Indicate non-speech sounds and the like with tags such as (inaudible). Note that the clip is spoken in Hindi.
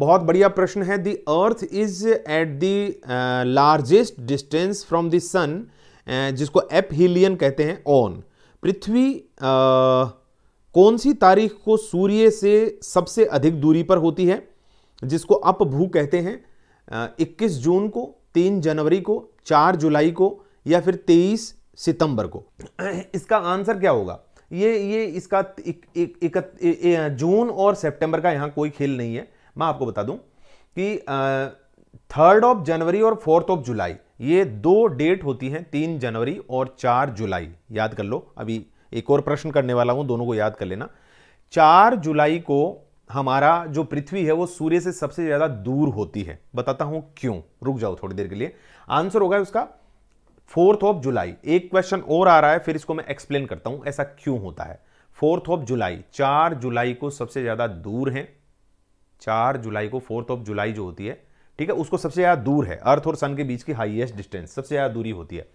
बहुत बढ़िया प्रश्न है the earth is at the largest distance from the sun जिसको एप हीलियन कहते हैं ऑन पृथ्वी uh, कौन सी तारीख को सूर्य से सबसे अधिक दूरी पर होती है जिसको अप भू कहते हैं uh, इक्कीस जून को तीन जनवरी को चार जुलाई को या फिर तेईस सितंबर को (clears throat) इसका आंसर क्या होगा ये ये इसका एक, एक, एक, एक, जून और सितंबर का यहाँ कोई खेल नहीं है मैं आपको बता दूं कि थर्ड ऑफ जनवरी और फोर्थ ऑफ जुलाई ये दो डेट होती हैं तीन जनवरी और चार जुलाई याद कर लो अभी एक और प्रश्न करने वाला हूं दोनों को याद कर लेना चार जुलाई को हमारा जो पृथ्वी है वो सूर्य से सबसे ज्यादा दूर होती है बताता हूं क्यों रुक जाओ थोड़ी देर के लिए आंसर होगा उसका फोर्थ ऑफ जुलाई एक क्वेश्चन और आ रहा है फिर इसको मैं एक्सप्लेन करता हूं ऐसा क्यों होता है फोर्थ ऑफ जुलाई चार जुलाई को सबसे ज्यादा दूर है चार जुलाई को फोर्थ ऑफ जुलाई जो होती है ठीक है उसको सबसे ज़्यादा दूर है अर्थ और सन के बीच की हाइएस्ट डिस्टेंस सबसे ज़्यादा दूरी होती है